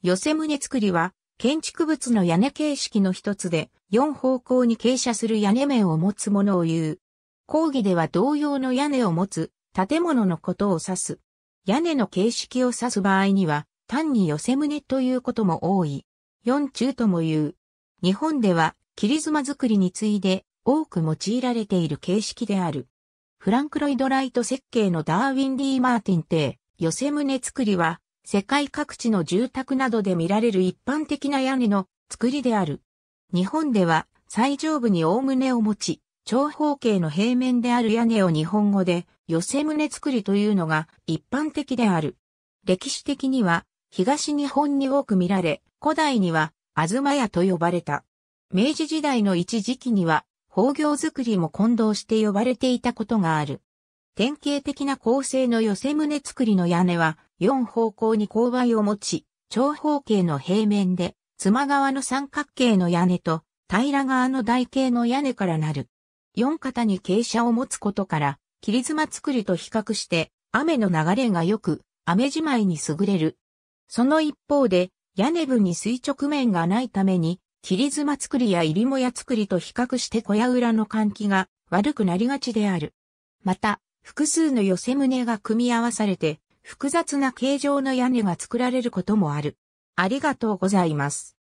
寄せ棟作りは、建築物の屋根形式の一つで、4方向に傾斜する屋根面を持つものを言う。講義では同様の屋根を持つ、建物のことを指す。屋根の形式を指す場合には、単に寄せ棟ということも多い。四中とも言う。日本では、切妻作りに次いで、多く用いられている形式である。フランクロイド・ライト設計のダーウィン・ー・マーティン邸、寄せ棟作りは、世界各地の住宅などで見られる一般的な屋根の作りである。日本では最上部に大棟を持ち、長方形の平面である屋根を日本語で寄せ棟作りというのが一般的である。歴史的には東日本に多く見られ、古代には東屋と呼ばれた。明治時代の一時期には、工業作りも混同して呼ばれていたことがある。典型的な構成の寄せ棟作りの屋根は、4方向に勾配を持ち、長方形の平面で、妻側の三角形の屋根と、平ら側の台形の屋根からなる。4肩に傾斜を持つことから、切妻作りと比較して、雨の流れが良く、雨じまいに優れる。その一方で、屋根部に垂直面がないために、切妻作りや入りもや作りと比較して小屋裏の換気が悪くなりがちである。また、複数の寄せ棟が組み合わされて、複雑な形状の屋根が作られることもある。ありがとうございます。